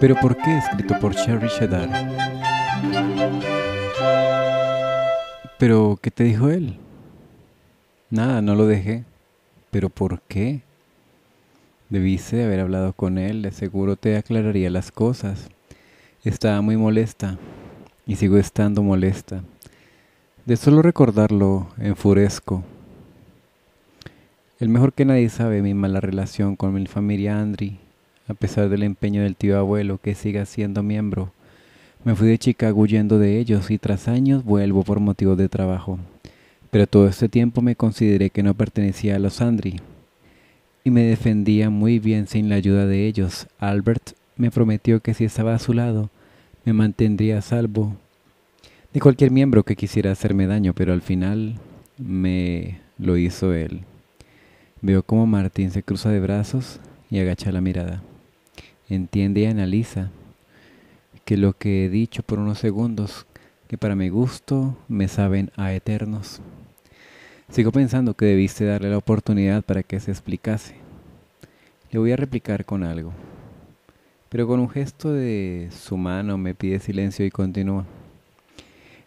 Pero ¿por qué escrito por Sherry Shadar? Pero, ¿qué te dijo él? Nada, no lo dejé. ¿Pero por qué? Debíse haber hablado con él, de seguro te aclararía las cosas. Estaba muy molesta y sigo estando molesta. De solo recordarlo, enfurezco. El mejor que nadie sabe mi mala relación con mi familia Andri a pesar del empeño del tío abuelo que siga siendo miembro. Me fui de Chicago huyendo de ellos y tras años vuelvo por motivos de trabajo. Pero todo este tiempo me consideré que no pertenecía a los Andri y me defendía muy bien sin la ayuda de ellos. Albert me prometió que si estaba a su lado, me mantendría a salvo de cualquier miembro que quisiera hacerme daño, pero al final me lo hizo él. Veo como Martín se cruza de brazos y agacha la mirada entiende y analiza que lo que he dicho por unos segundos, que para mi gusto me saben a eternos. Sigo pensando que debiste darle la oportunidad para que se explicase. Le voy a replicar con algo. Pero con un gesto de su mano me pide silencio y continúa.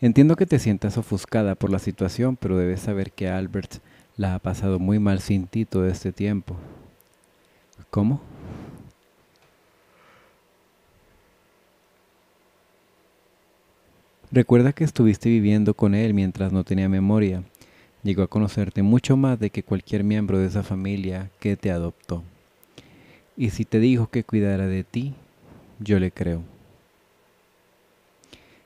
Entiendo que te sientas ofuscada por la situación, pero debes saber que Albert la ha pasado muy mal sin ti todo este tiempo. ¿Cómo? Recuerda que estuviste viviendo con él mientras no tenía memoria. Llegó a conocerte mucho más de que cualquier miembro de esa familia que te adoptó. Y si te dijo que cuidara de ti, yo le creo.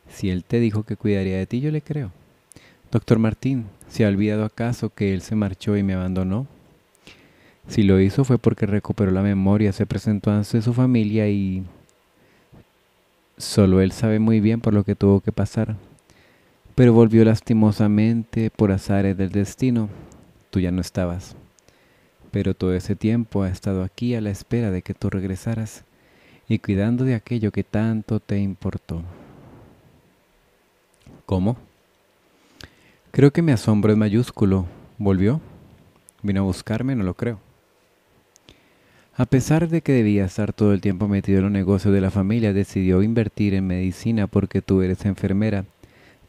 Si él te dijo que cuidaría de ti, yo le creo. Doctor Martín, ¿se ha olvidado acaso que él se marchó y me abandonó? Si lo hizo fue porque recuperó la memoria, se presentó ante su familia y Solo él sabe muy bien por lo que tuvo que pasar, pero volvió lastimosamente por azares del destino. Tú ya no estabas, pero todo ese tiempo ha estado aquí a la espera de que tú regresaras y cuidando de aquello que tanto te importó. ¿Cómo? Creo que mi asombro es mayúsculo. ¿Volvió? ¿Vino a buscarme? No lo creo. A pesar de que debía estar todo el tiempo metido en los negocios de la familia, decidió invertir en medicina porque tú eres enfermera.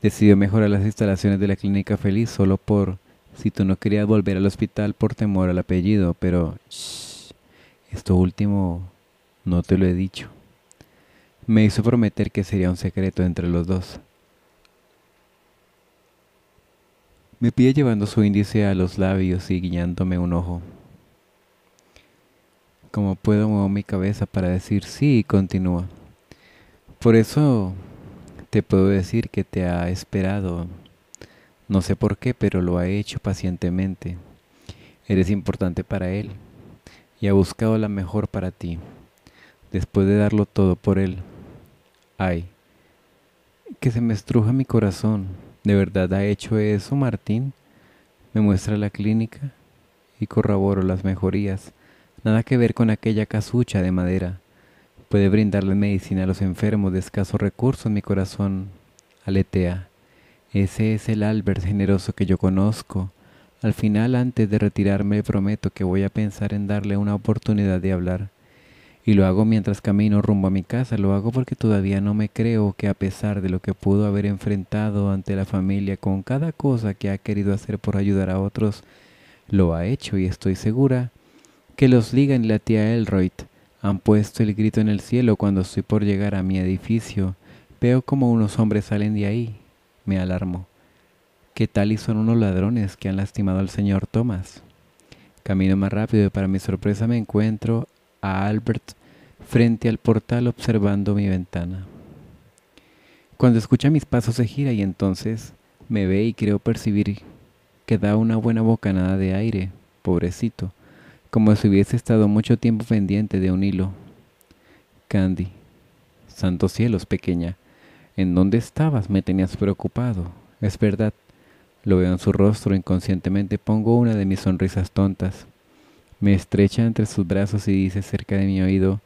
Decidió mejorar las instalaciones de la clínica feliz solo por si tú no querías volver al hospital por temor al apellido, pero shh, esto último no te lo he dicho. Me hizo prometer que sería un secreto entre los dos. Me pide llevando su índice a los labios y guiñándome un ojo como puedo muevo mi cabeza para decir sí y continúa. Por eso te puedo decir que te ha esperado. No sé por qué, pero lo ha hecho pacientemente. Eres importante para él y ha buscado la mejor para ti. Después de darlo todo por él. Ay, que se me estruja mi corazón. ¿De verdad ha hecho eso, Martín? Me muestra la clínica y corroboro las mejorías nada que ver con aquella casucha de madera. Puede brindarle medicina a los enfermos de escasos recursos, mi corazón aletea. Ese es el Albert generoso que yo conozco. Al final, antes de retirarme, prometo que voy a pensar en darle una oportunidad de hablar. Y lo hago mientras camino rumbo a mi casa, lo hago porque todavía no me creo que a pesar de lo que pudo haber enfrentado ante la familia con cada cosa que ha querido hacer por ayudar a otros, lo ha hecho y estoy segura que los ligan la tía Elroyd. Han puesto el grito en el cielo cuando estoy por llegar a mi edificio. Veo como unos hombres salen de ahí. Me alarmo. ¿Qué tal y son unos ladrones que han lastimado al señor Thomas? Camino más rápido y para mi sorpresa me encuentro a Albert frente al portal observando mi ventana. Cuando escucha mis pasos se gira y entonces me ve y creo percibir que da una buena bocanada de aire, pobrecito como si hubiese estado mucho tiempo pendiente de un hilo. Candy, santos cielos, pequeña, ¿en dónde estabas? Me tenías preocupado. Es verdad, lo veo en su rostro, inconscientemente pongo una de mis sonrisas tontas. Me estrecha entre sus brazos y dice cerca de mi oído,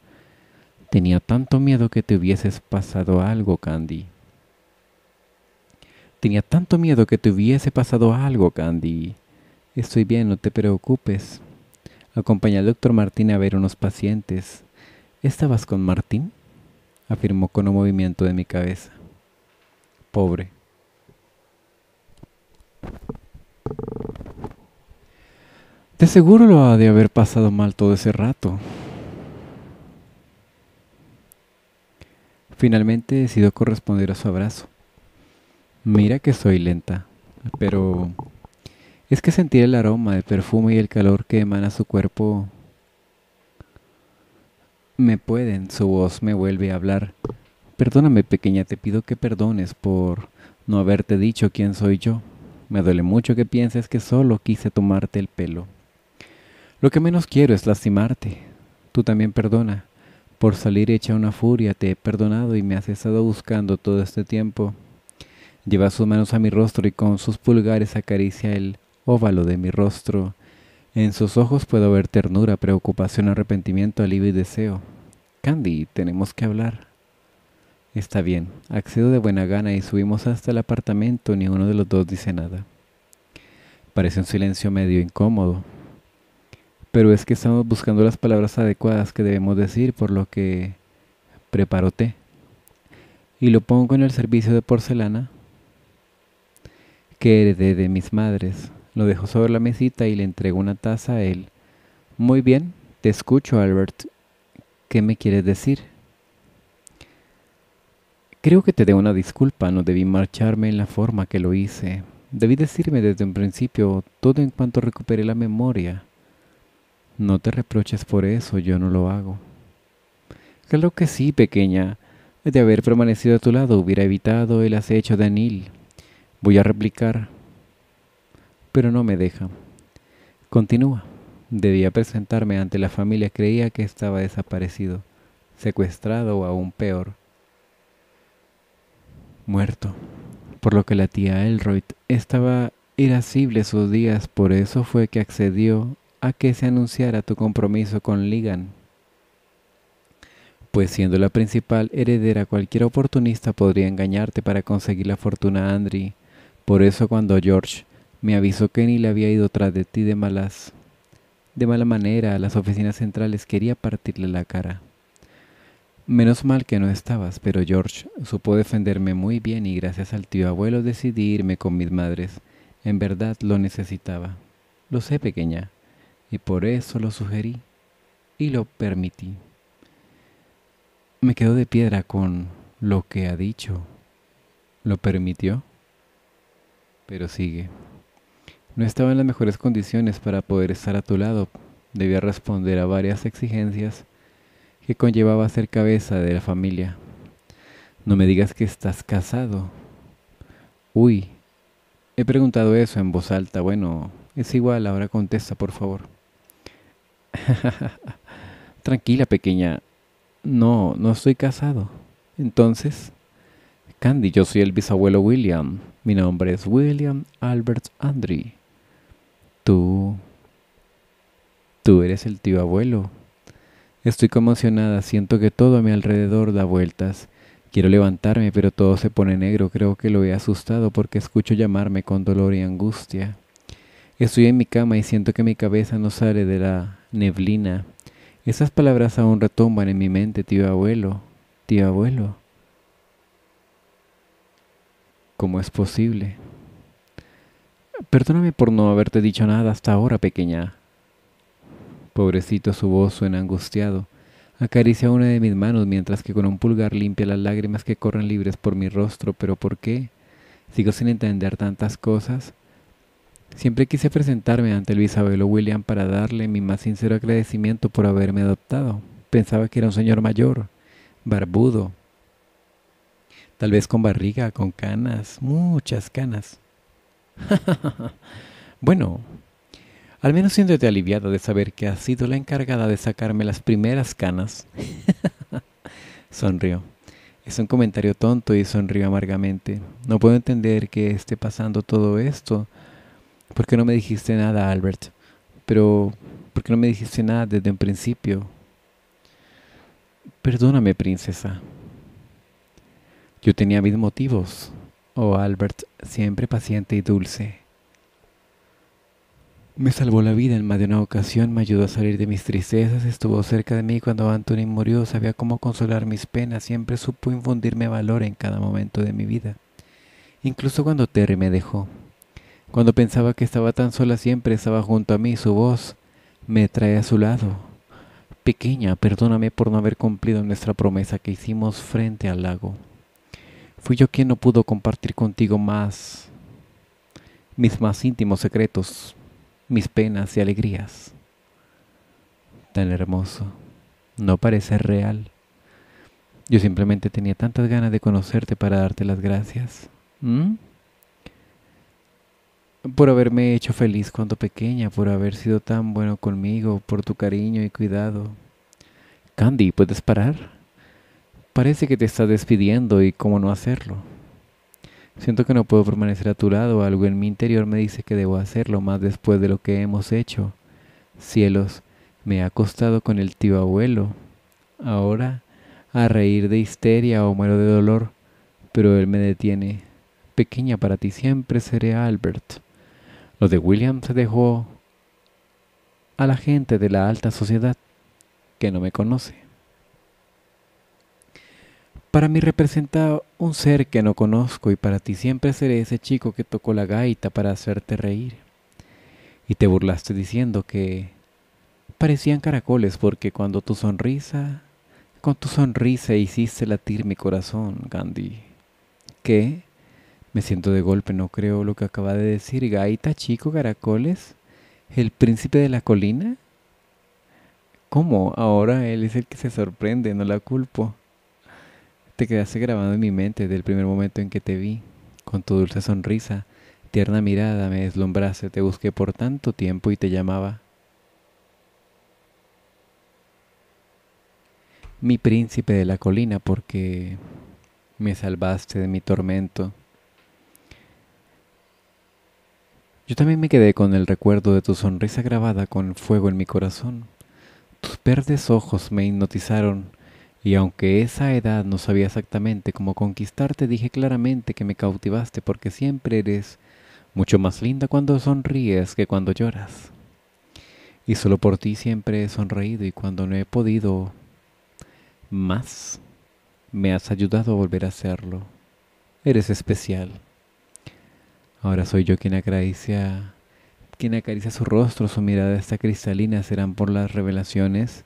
tenía tanto miedo que te hubieses pasado algo, Candy. Tenía tanto miedo que te hubiese pasado algo, Candy. Estoy bien, no te preocupes. Acompañé al doctor Martín a ver unos pacientes. ¿Estabas con Martín? afirmó con un movimiento de mi cabeza. Pobre. De seguro lo ha de haber pasado mal todo ese rato. Finalmente decidió corresponder a su abrazo. Mira que soy lenta, pero es que sentir el aroma, de perfume y el calor que emana su cuerpo me pueden, su voz me vuelve a hablar. Perdóname, pequeña, te pido que perdones por no haberte dicho quién soy yo. Me duele mucho que pienses que solo quise tomarte el pelo. Lo que menos quiero es lastimarte. Tú también perdona. Por salir hecha una furia te he perdonado y me has estado buscando todo este tiempo. Lleva sus manos a mi rostro y con sus pulgares acaricia el óvalo de mi rostro. En sus ojos puedo ver ternura, preocupación, arrepentimiento, alivio y deseo. Candy, tenemos que hablar. Está bien, accedo de buena gana y subimos hasta el apartamento. ni uno de los dos dice nada. Parece un silencio medio incómodo. Pero es que estamos buscando las palabras adecuadas que debemos decir, por lo que preparo té. Y lo pongo en el servicio de porcelana que heredé de mis madres. Lo dejó sobre la mesita y le entregó una taza a él. Muy bien, te escucho, Albert. ¿Qué me quieres decir? Creo que te debo una disculpa, no debí marcharme en la forma que lo hice. Debí decirme desde un principio todo en cuanto recuperé la memoria. No te reproches por eso, yo no lo hago. Claro que sí, pequeña. De haber permanecido a tu lado hubiera evitado el acecho de Anil. Voy a replicar pero no me deja. Continúa. Debía presentarme ante la familia, creía que estaba desaparecido, secuestrado o aún peor, muerto. Por lo que la tía Elroyd estaba irascible sus días, por eso fue que accedió a que se anunciara tu compromiso con Ligan. Pues siendo la principal heredera, cualquier oportunista podría engañarte para conseguir la fortuna Andri. Por eso cuando George me avisó que le había ido tras de ti de malas. De mala manera a las oficinas centrales quería partirle la cara. Menos mal que no estabas, pero George supo defenderme muy bien y gracias al tío abuelo decidí irme con mis madres. En verdad lo necesitaba. Lo sé, pequeña, y por eso lo sugerí y lo permití. Me quedó de piedra con lo que ha dicho. ¿Lo permitió? Pero sigue. No estaba en las mejores condiciones para poder estar a tu lado. Debía responder a varias exigencias que conllevaba ser cabeza de la familia. No me digas que estás casado. Uy, he preguntado eso en voz alta. Bueno, es igual, ahora contesta, por favor. Tranquila, pequeña. No, no estoy casado. Entonces, Candy, yo soy el bisabuelo William. Mi nombre es William Albert Andre. Tú, tú eres el tío abuelo. Estoy conmocionada, siento que todo a mi alrededor da vueltas. Quiero levantarme, pero todo se pone negro. Creo que lo he asustado porque escucho llamarme con dolor y angustia. Estoy en mi cama y siento que mi cabeza no sale de la neblina. Esas palabras aún retumban en mi mente, tío abuelo, tío abuelo. ¿Cómo es posible? Perdóname por no haberte dicho nada hasta ahora, pequeña. Pobrecito, su voz suena angustiado. Acaricia una de mis manos mientras que con un pulgar limpia las lágrimas que corren libres por mi rostro. ¿Pero por qué? ¿Sigo sin entender tantas cosas? Siempre quise presentarme ante el bisabelo William para darle mi más sincero agradecimiento por haberme adoptado. Pensaba que era un señor mayor, barbudo, tal vez con barriga, con canas, muchas canas. bueno, al menos siéntete aliviada de saber que has sido la encargada de sacarme las primeras canas. Sonrió. Es un comentario tonto y sonrió amargamente. No puedo entender que esté pasando todo esto. ¿Por qué no me dijiste nada, Albert? Pero, ¿por qué no me dijiste nada desde un principio? Perdóname, princesa. Yo tenía mis motivos, Oh Albert, siempre paciente y dulce. Me salvó la vida en más de una ocasión, me ayudó a salir de mis tristezas, estuvo cerca de mí cuando Anthony murió, sabía cómo consolar mis penas, siempre supo infundirme valor en cada momento de mi vida. Incluso cuando Terry me dejó. Cuando pensaba que estaba tan sola siempre estaba junto a mí, su voz me trae a su lado. Pequeña, perdóname por no haber cumplido nuestra promesa que hicimos frente al lago. Fui yo quien no pudo compartir contigo más mis más íntimos secretos, mis penas y alegrías. Tan hermoso, no parece real. Yo simplemente tenía tantas ganas de conocerte para darte las gracias. Por haberme hecho feliz cuando pequeña, por haber sido tan bueno conmigo, por tu cariño y cuidado. Candy, ¿puedes parar? Parece que te estás despidiendo y cómo no hacerlo. Siento que no puedo permanecer a tu lado, algo en mi interior me dice que debo hacerlo más después de lo que hemos hecho. Cielos, me he acostado con el tío abuelo. Ahora, a reír de histeria o muero de dolor, pero él me detiene. Pequeña para ti siempre seré Albert. Lo de William se dejó a la gente de la alta sociedad que no me conoce. Para mí representa un ser que no conozco y para ti siempre seré ese chico que tocó la gaita para hacerte reír. Y te burlaste diciendo que parecían caracoles porque cuando tu sonrisa, con tu sonrisa hiciste latir mi corazón, Gandhi. ¿Qué? Me siento de golpe, no creo lo que acaba de decir. Gaita, chico, caracoles, el príncipe de la colina. ¿Cómo? Ahora él es el que se sorprende, no la culpo. Te quedaste grabado en mi mente del primer momento en que te vi. Con tu dulce sonrisa, tierna mirada me deslumbraste, te busqué por tanto tiempo y te llamaba. Mi príncipe de la colina, porque me salvaste de mi tormento. Yo también me quedé con el recuerdo de tu sonrisa grabada con fuego en mi corazón. Tus verdes ojos me hipnotizaron y aunque esa edad no sabía exactamente cómo conquistarte, dije claramente que me cautivaste porque siempre eres mucho más linda cuando sonríes que cuando lloras. Y solo por ti siempre he sonreído y cuando no he podido más, me has ayudado a volver a hacerlo. Eres especial. Ahora soy yo quien acaricia, quien acaricia su rostro, su mirada está cristalina, serán por las revelaciones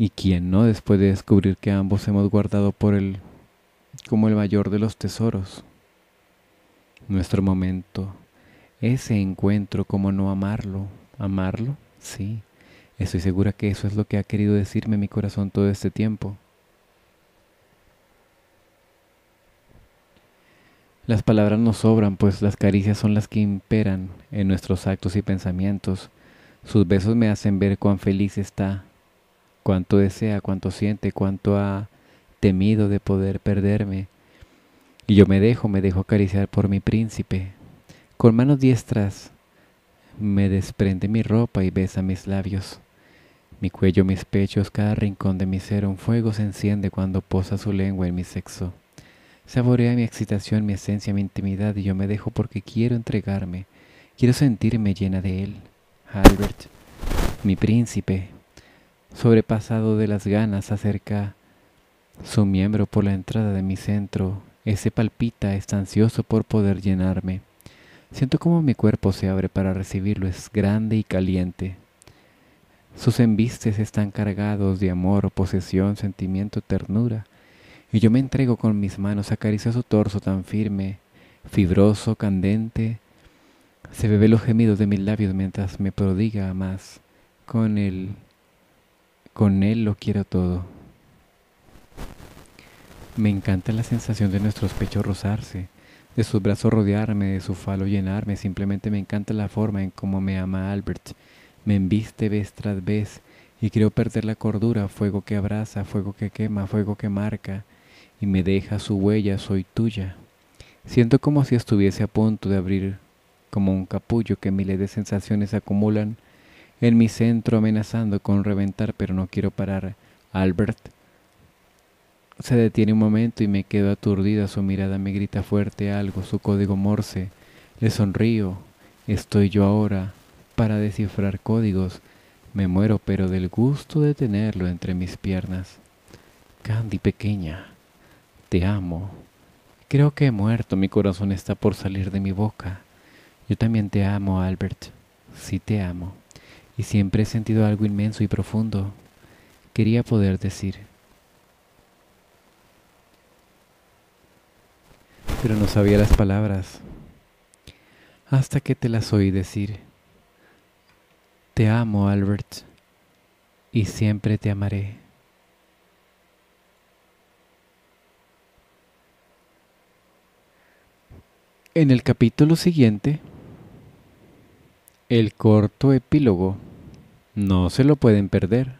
¿Y quién no después de descubrir que ambos hemos guardado por él como el mayor de los tesoros? Nuestro momento, ese encuentro, como no amarlo? ¿Amarlo? Sí, estoy segura que eso es lo que ha querido decirme mi corazón todo este tiempo. Las palabras nos sobran, pues las caricias son las que imperan en nuestros actos y pensamientos. Sus besos me hacen ver cuán feliz está cuánto desea, cuánto siente, cuánto ha temido de poder perderme. Y yo me dejo, me dejo acariciar por mi príncipe. Con manos diestras me desprende mi ropa y besa mis labios. Mi cuello, mis pechos, cada rincón de mi ser, un fuego se enciende cuando posa su lengua en mi sexo. Saborea mi excitación, mi esencia, mi intimidad y yo me dejo porque quiero entregarme, quiero sentirme llena de él. Albert, mi príncipe, sobrepasado de las ganas, acerca su miembro por la entrada de mi centro. Ese palpita, está ansioso por poder llenarme. Siento como mi cuerpo se abre para recibirlo, es grande y caliente. Sus embistes están cargados de amor, posesión, sentimiento, ternura, y yo me entrego con mis manos, acaricio su torso tan firme, fibroso, candente. Se bebe los gemidos de mis labios mientras me prodiga más con el con Él lo quiero todo. Me encanta la sensación de nuestros pechos rozarse, de sus brazos rodearme, de su falo llenarme. Simplemente me encanta la forma en cómo me ama Albert. Me embiste vez tras vez y creo perder la cordura, fuego que abraza, fuego que quema, fuego que marca y me deja su huella, soy tuya. Siento como si estuviese a punto de abrir como un capullo que miles de sensaciones acumulan en mi centro amenazando con reventar, pero no quiero parar. Albert se detiene un momento y me quedo aturdida. Su mirada me grita fuerte algo, su código morse. Le sonrío. Estoy yo ahora para descifrar códigos. Me muero, pero del gusto de tenerlo entre mis piernas. Candy pequeña, te amo. Creo que he muerto, mi corazón está por salir de mi boca. Yo también te amo, Albert. Sí te amo y siempre he sentido algo inmenso y profundo. Quería poder decir. Pero no sabía las palabras. Hasta que te las oí decir. Te amo, Albert, y siempre te amaré. En el capítulo siguiente, el corto epílogo no se lo pueden perder.